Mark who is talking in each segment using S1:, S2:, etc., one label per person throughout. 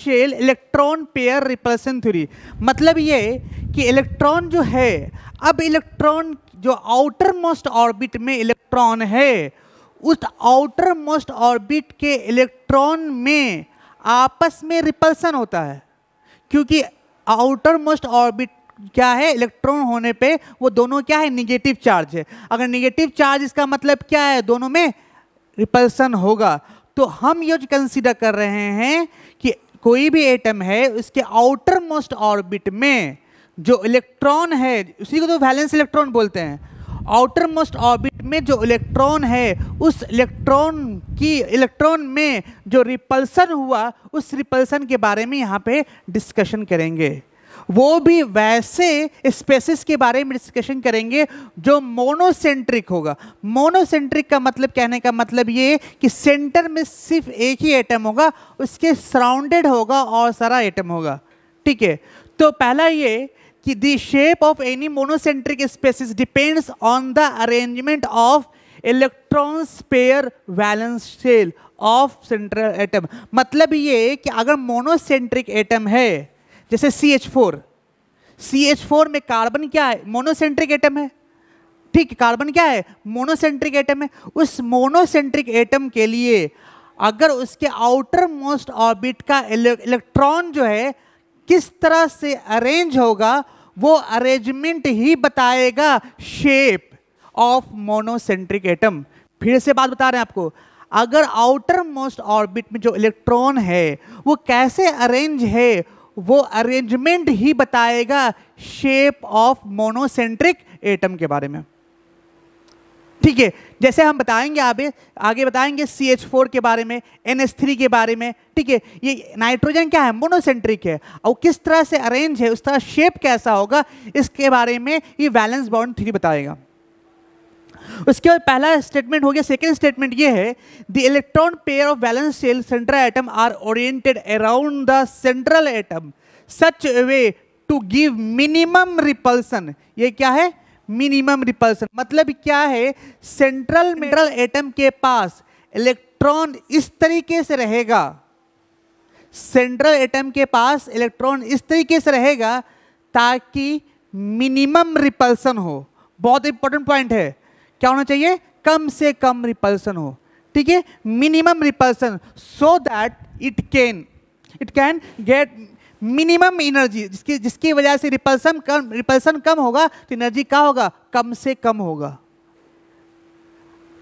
S1: potential electron pair repulsion theory मतलब ये कि इलेक्ट्रॉन जो है अब इलेक्ट्रॉन जो आउटर मोस्ट ऑर्बिट में इलेक्ट्रॉन है उस आउटर मोस्ट ऑर्बिट के इलेक्ट्रॉन में आपस में रिपल्सन होता है क्योंकि आउटर मोस्ट ऑर्बिट क्या है इलेक्ट्रॉन होने पे वो दोनों क्या है निगेटिव चार्ज है अगर निगेटिव चार्ज इसका मतलब क्या है दोनों में रिपल्सन होगा तो हम ये कंसिडर कर रहे हैं कि कोई भी एटम है उसके आउटर मोस्ट ऑर्बिट में जो इलेक्ट्रॉन है उसी को तो वैलेंस इलेक्ट्रॉन बोलते हैं आउटर मोस्ट ऑर्बिट में जो इलेक्ट्रॉन है उस इलेक्ट्रॉन की इलेक्ट्रॉन में जो रिपल्सन हुआ उस रिपल्सन के बारे में यहाँ पे डिस्कशन करेंगे वो भी वैसे स्पेसिस के बारे में डिस्कशन करेंगे जो मोनोसेंट्रिक होगा मोनोसेंट्रिक का मतलब कहने का मतलब ये कि सेंटर में सिर्फ एक ही एटम होगा उसके सराउंडेड होगा और सारा एटम होगा ठीक है तो पहला ये कि the shape of any monocentric species depends on the arrangement of electron pair valence shell of central atom मतलब ये कि अगर मोनोसेंट्रिक एटम है जैसे C H four C H four में कार्बन क्या है मोनोसेंट्रिक एटम है ठीक कार्बन क्या है मोनोसेंट्रिक एटम है उस मोनोसेंट्रिक एटम के लिए अगर उसके आउटर मोस्ट ऑर्बिट का इलेक्ट्रॉन जो है किस तरह से अरेंज होगा वो अरेंजमेंट ही बताएगा शेप ऑफ मोनोसेंट्रिक एटम फिर से बात बता रहे हैं आपको अगर आउटर मोस्ट ऑर्बिट में जो इलेक्ट्रॉन है वो कैसे अरेंज है वो अरेंजमेंट ही बताएगा शेप ऑफ मोनोसेंट्रिक एटम के बारे में ठीक है जैसे हम बताएंगे आगे आगे बताएंगे सी एच फोर के बारे में एन एस थ्री के बारे में ठीक है ये नाइट्रोजन क्या है मोनोसेंट्रिक है और किस तरह से अरेंज है उस तरह शेप कैसा होगा इसके बारे में ये बैलेंस बाउंड थ्री बताएगा उसके बाद पहला स्टेटमेंट हो गया सेकेंड स्टेटमेंट ये है the electron pair of valence shell central atom are oriented around the central atom such way to give minimum repulsion ये क्या है मिनिमम रिपल्सन मतलब क्या है सेंट्रल मिनरल एटम के पास इलेक्ट्रॉन इस तरीके से रहेगा सेंट्रल एटम के पास इलेक्ट्रॉन इस तरीके से रहेगा ताकि मिनिमम रिपल्सन हो बहुत इंपॉर्टेंट पॉइंट है क्या होना चाहिए कम से कम रिपल्सन हो ठीक है minimum repulsion so that it can it can get minimum energy जिसकी जिसकी वजह से रिपल्सन कम रिपल्सन कम होगा तो एनर्जी क्या होगा कम से कम होगा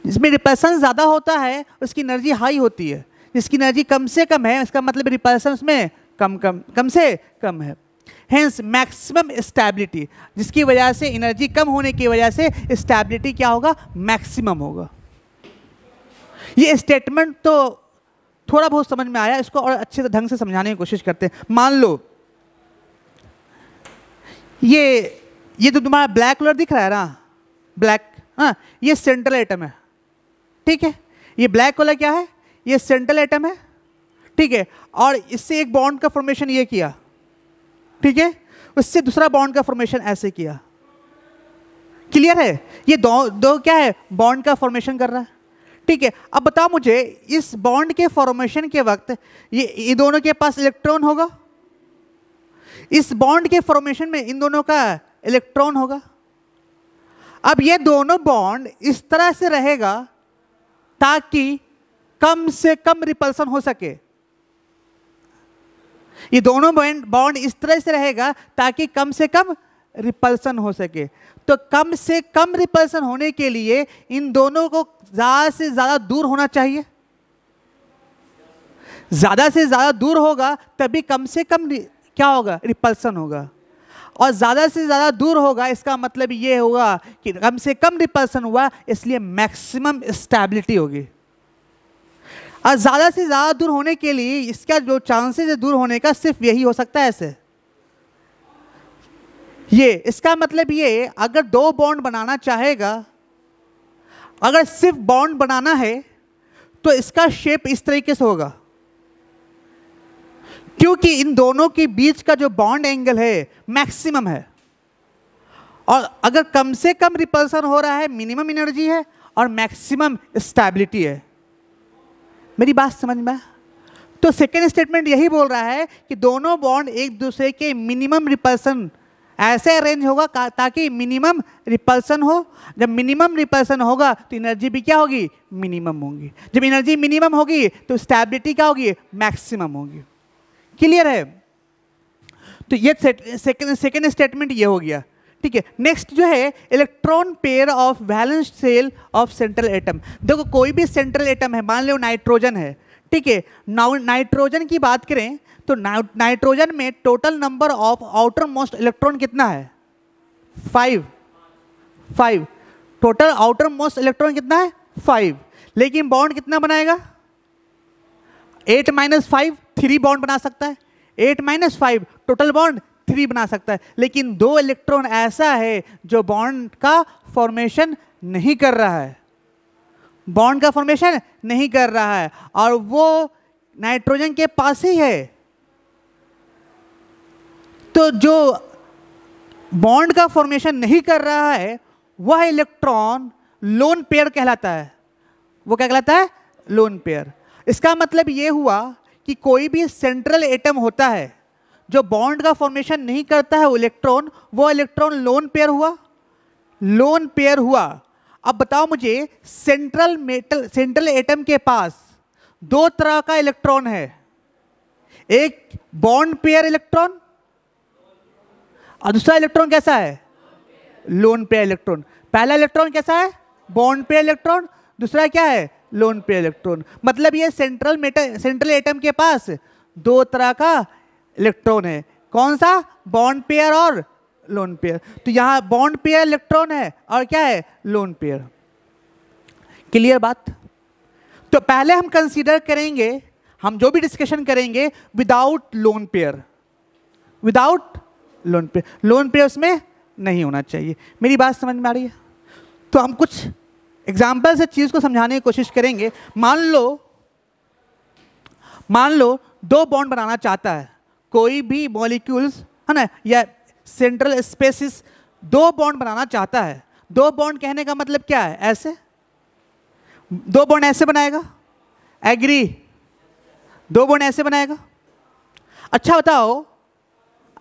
S1: जिसमें रिपल्सन ज़्यादा होता है उसकी एनर्जी हाई होती है जिसकी एनर्जी कम से कम है इसका मतलब रिपल्सन उसमें कम कम कम से कम है हैंस मैक्सिमम स्टेबिलिटी जिसकी वजह से एनर्जी कम होने की वजह से स्टेबिलिटी क्या होगा मैक्सिमम होगा ये स्टेटमेंट तो थोड़ा बहुत समझ में आया इसको और अच्छे ढंग से समझाने की कोशिश करते हैं मान लो ये ये तो तुम्हारा ब्लैक कलर दिख रहा है ना ब्लैक हाँ ये सेंट्रल आइटम है ठीक है ये ब्लैक कलर क्या है ये सेंट्रल आइटम है ठीक है और इससे एक बॉन्ड का फॉर्मेशन ये किया ठीक है उससे दूसरा बॉन्ड का फॉर्मेशन ऐसे किया क्लियर है ये दो दो क्या है बॉन्ड का फॉर्मेशन कर रहा है ठीक है अब बताओ मुझे इस बॉन्ड के फॉर्मेशन के वक्त ये ये दोनों के पास इलेक्ट्रॉन होगा इस बॉन्ड के फॉर्मेशन में इन दोनों का इलेक्ट्रॉन होगा अब ये दोनों बॉन्ड इस तरह से रहेगा ताकि कम से कम रिपल्सन हो सके ये दोनों बॉन्ड इस तरह से रहेगा ताकि कम से कम रिपल्सन हो सके तो कम से कम रिपल्सन होने के लिए इन दोनों को ज़्यादा से ज़्यादा दूर होना चाहिए ज़्यादा से ज़्यादा दूर होगा तभी कम से कम क्या होगा रिपल्सन होगा और ज़्यादा से ज़्यादा दूर होगा इसका मतलब ये होगा कि कम से कम रिपल्सन हुआ इसलिए मैक्सिमम स्टेबिलिटी होगी और ज़्यादा से ज़्यादा दूर होने के लिए इसका जो चांसेस है दूर होने का सिर्फ यही हो सकता है ऐसे ये इसका मतलब ये अगर दो बॉन्ड बनाना चाहेगा अगर सिर्फ बॉन्ड बनाना है तो इसका शेप इस तरीके से होगा क्योंकि इन दोनों के बीच का जो बॉन्ड एंगल है मैक्सिमम है और अगर कम से कम रिपल्सन हो रहा है मिनिमम एनर्जी है और मैक्सिमम स्टेबिलिटी है मेरी बात समझ में तो सेकेंड स्टेटमेंट यही बोल रहा है कि दोनों बॉन्ड एक दूसरे के मिनिमम रिपल्सन ऐसे अरेंज होगा ताकि मिनिमम रिपल्सन हो जब मिनिमम रिपल्सन होगा तो एनर्जी भी क्या होगी मिनिमम होगी जब एनर्जी मिनिमम होगी तो स्टेबिलिटी क्या होगी मैक्सिमम होगी क्लियर है तो ये सेकेंड सेकेंड स्टेटमेंट ये हो गया ठीक है नेक्स्ट जो है electron pair of valence shell of central atom देखो कोई भी सेंट्रल एटम है मान लो नाइट्रोजन है ठीक है नाउ नाइट्रोजन की बात करें तो नाइट्रोजन में total number of outermost electron कितना है five five total outermost electron कितना है फाइव लेकिन बॉन्ड कितना बनाएगा eight minus five three bond बना सकता है eight minus five total bond three बना सकता है लेकिन दो इलेक्ट्रॉन ऐसा है जो बॉन्ड का फॉर्मेशन नहीं कर रहा है बॉन्ड का फॉर्मेशन नहीं कर रहा है और वो नाइट्रोजन के पास ही है तो जो बॉन्ड का फॉर्मेशन नहीं कर रहा है वह इलेक्ट्रॉन लोन पेयर कहलाता है वो क्या कहलाता है लोन पेयर इसका मतलब ये हुआ कि कोई भी सेंट्रल एटम होता है जो बॉन्ड का फॉर्मेशन नहीं करता है इलेक्ट्रॉन वो इलेक्ट्रॉन लोन पेयर हुआ लोन पेयर हुआ अब बताओ मुझे सेंट्रल मेटल सेंट्रल एटम के पास दो तरह का इलेक्ट्रॉन है एक बॉन्ड पेयर इलेक्ट्रॉन और दूसरा इलेक्ट्रॉन कैसा है लोन पेयर इलेक्ट्रॉन पहला इलेक्ट्रॉन कैसा है बॉन्ड पेयर इलेक्ट्रॉन दूसरा क्या है लोन पेयर इलेक्ट्रॉन मतलब ये सेंट्रल मेटल सेंट्रल एटम के पास दो तरह का इलेक्ट्रॉन है कौन सा बॉन्ड पेयर और लोन पेयर तो यहाँ बॉन्ड पेयर इलेक्ट्रॉन है और क्या है लोन पेयर क्लियर बात तो पहले हम कंसीडर करेंगे हम जो भी डिस्कशन करेंगे without lone pair without lone pair lone pair उसमें नहीं होना चाहिए मेरी बात समझ में आ रही है तो हम कुछ एग्जाम्पल से चीज़ को समझाने की कोशिश करेंगे मान लो मान लो दो बॉन्ड बनाना चाहता है कोई भी मॉलिक्यूल्स है ना या सेंट्रल स्पेसिस दो बॉन्ड बनाना चाहता है दो बॉन्ड कहने का मतलब क्या है ऐसे दो बॉन्ड ऐसे बनाएगा एग्री दो बॉन्ड ऐसे बनाएगा अच्छा बताओ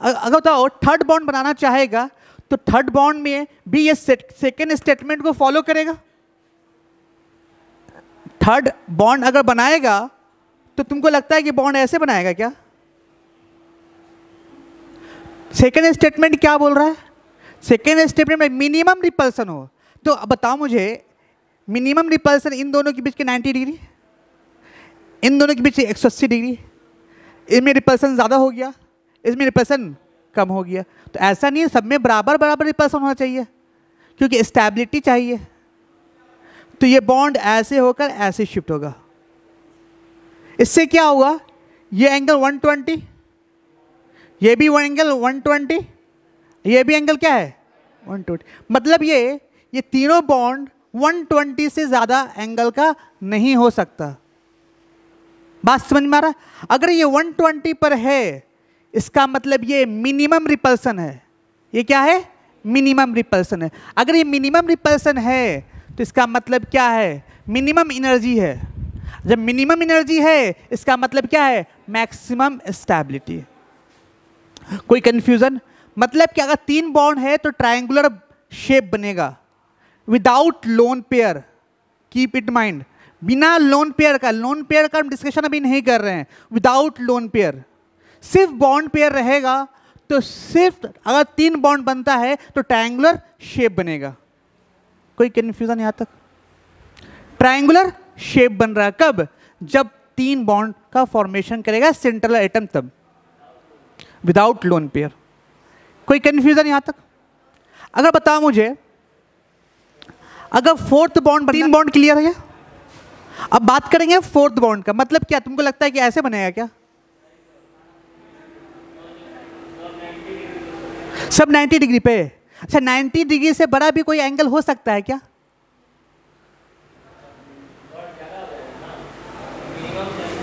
S1: अगर बताओ थर्ड बॉन्ड बनाना चाहेगा तो थर्ड बॉन्ड में भी ये सेकेंड स्टेटमेंट को फॉलो करेगा थर्ड बॉन्ड अगर बनाएगा तो तुमको लगता है कि बॉन्ड ऐसे बनाएगा क्या सेकेंड स्टेटमेंट क्या बोल रहा है सेकेंड स्टेटमेंट में मिनिमम रिपल्सन हो तो बताओ मुझे मिनिमम रिपल्सन इन दोनों के बीच के 90 डिग्री इन दोनों के बीच एक सौ अस्सी डिग्री इसमें रिपल्सन ज़्यादा हो गया इसमें रिपल्सन कम हो गया तो ऐसा नहीं है सब में बराबर बराबर रिपल्सन होना चाहिए क्योंकि स्टेबिलिटी चाहिए तो ये बॉन्ड ऐसे होकर ऐसे शिफ्ट होगा इससे क्या होगा ये एंगल 120 ये भी वो एंगल 120 ये भी एंगल क्या है 120 मतलब ये ये तीनों बॉन्ड 120 से ज़्यादा एंगल का नहीं हो सकता बात समझ में आ रहा अगर ये 120 पर है इसका मतलब ये मिनिमम रिपल्सन है ये क्या है मिनिमम रिपल्सन है अगर ये मिनिमम रिपल्सन है तो इसका मतलब क्या है मिनिमम एनर्जी है जब मिनिमम एनर्जी है इसका मतलब क्या है मैक्सिमम स्टेबिलिटी कोई कन्फ्यूज़न मतलब कि अगर तीन बॉन्ड है तो ट्राइंगुलर शेप बनेगा without lone pair keep it mind बिना लोन पेयर का लोन पेयर का हम डिस्कशन अभी नहीं कर रहे हैं विदाउट लोन पेयर सिर्फ बॉन्ड पेयर रहेगा तो सिर्फ अगर तीन बॉन्ड बनता है तो ट्राइंगुलर शेप बनेगा कोई कन्फ्यूज़न यहां तक ट्राइंगुलर शेप बन रहा है कब जब तीन बॉन्ड का फॉर्मेशन करेगा सेंट्रल आइटम तब विदाउट लोन पेयर कोई कन्फ्यूज़न यहां तक अगर बताओ मुझे अगर फोर्थ बॉन्ड तीन बॉन्ड क्लियर है अब बात करेंगे फोर्थ बॉन्ड का मतलब क्या तुमको लगता है कि ऐसे बनेगा क्या सब 90 डिग्री पे अच्छा 90 डिग्री से बड़ा भी कोई एंगल हो सकता है क्या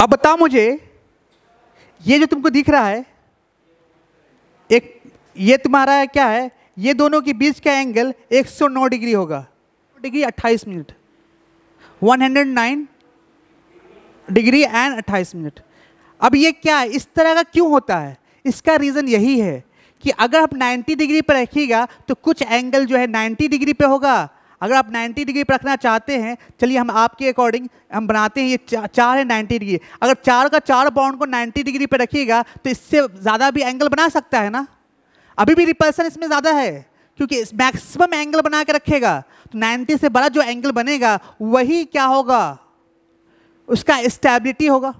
S1: अब बताओ मुझे ये जो तुमको दिख रहा है एक ये तुम्हारा है क्या है ये दोनों के बीच का एंगल 109 डिग्री होगा degree 28 minute 109 degree and 28 minute अब ये क्या है इस तरह का क्यों होता है इसका रीज़न यही है कि अगर आप 90 डिग्री पर रखिएगा तो कुछ एंगल जो है 90 डिग्री पे होगा अगर आप 90 डिग्री पर रखना चाहते हैं चलिए हम आपके अकॉर्डिंग हम बनाते हैं ये चा, चार है 90 डिग्री अगर चार का चार बाउंड को 90 डिग्री पर रखिएगा तो इससे ज़्यादा भी एंगल बना सकता है ना अभी भी रिपल्सन इसमें ज़्यादा है क्योंकि मैक्सिमम एंगल बना के रखेगा तो नाइन्टी से बड़ा जो एंगल बनेगा वही क्या होगा उसका स्टेबिलिटी होगा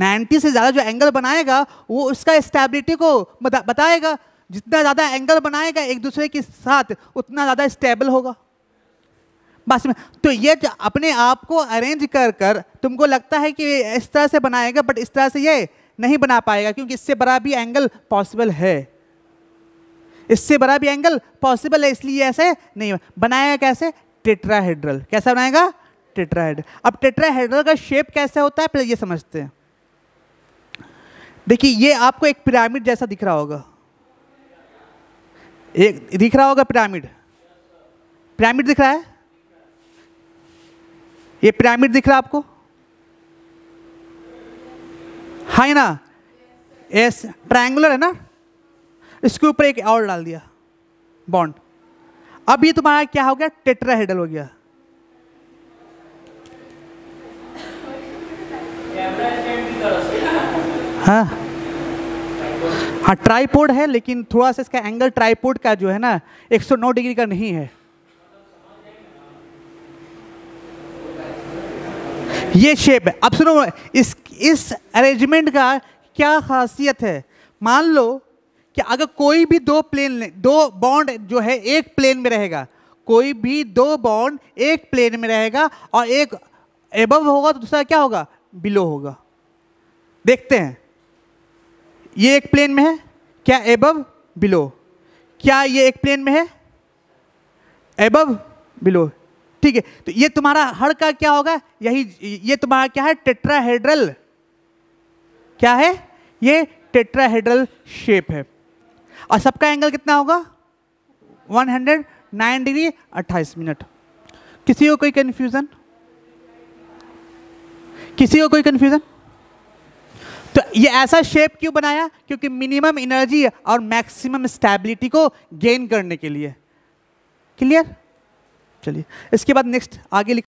S1: 90 से ज़्यादा जो एंगल बनाएगा वो उसका स्टेबिलिटी को बताएगा जितना ज़्यादा एंगल बनाएगा एक दूसरे के साथ उतना ज़्यादा स्टेबल होगा बस में तो ये अपने आप को अरेंज कर कर तुमको लगता है कि इस तरह से बनाएगा बट इस तरह से ये नहीं बना पाएगा क्योंकि इससे बड़ा भी एंगल पॉसिबल है इससे बड़ा भी एंगल पॉसिबल है इसलिए ऐसे नहीं बनाएगा कैसे टेट्राहेड्रल कैसा बनाएगा टेट्राहेड्रल अब टेट्राहेड्रल का शेप कैसा होता है पहले ये समझते हैं देखिए ये आपको एक पिरामिड जैसा दिख रहा होगा एक दिख रहा होगा पिरामिड पिरामिड दिख रहा है ये पिरामिड दिख रहा है आपको हाँ ना एस ट्रायंगुलर है ना इसके ऊपर एक और डाल दिया बॉन्ड अब ये तुम्हारा क्या हो गया हेडल हो गया हाँ हाँ ट्राईपोर्ड है लेकिन थोड़ा सा इसका एंगल ट्राईपोर्ड का जो है ना 109 डिग्री का नहीं है ये शेप है अब सुनो इस इस अरेंजमेंट का क्या खासियत है मान लो कि अगर कोई भी दो प्लेन दो बॉन्ड जो है एक प्लेन में रहेगा कोई भी दो बॉन्ड एक प्लेन में रहेगा और एक एबव होगा तो दूसरा क्या होगा बिलो होगा देखते हैं ये एक प्लेन में है क्या एबव बिलो क्या ये एक प्लेन में है एबव बिलो ठीक है तो ये तुम्हारा हर का क्या होगा यही ये तुम्हारा क्या है टेट्राहेड्रल क्या है ये टेट्राहेड्रल शेप है और सबका एंगल कितना होगा 109 डिग्री 28 मिनट किसी को कोई कन्फ्यूजन किसी को कोई कन्फ्यूजन ये ऐसा शेप क्यों बनाया क्योंकि मिनिमम एनर्जी और मैक्सिमम स्टेबिलिटी को गेन करने के लिए क्लियर चलिए इसके बाद नेक्स्ट आगे लिख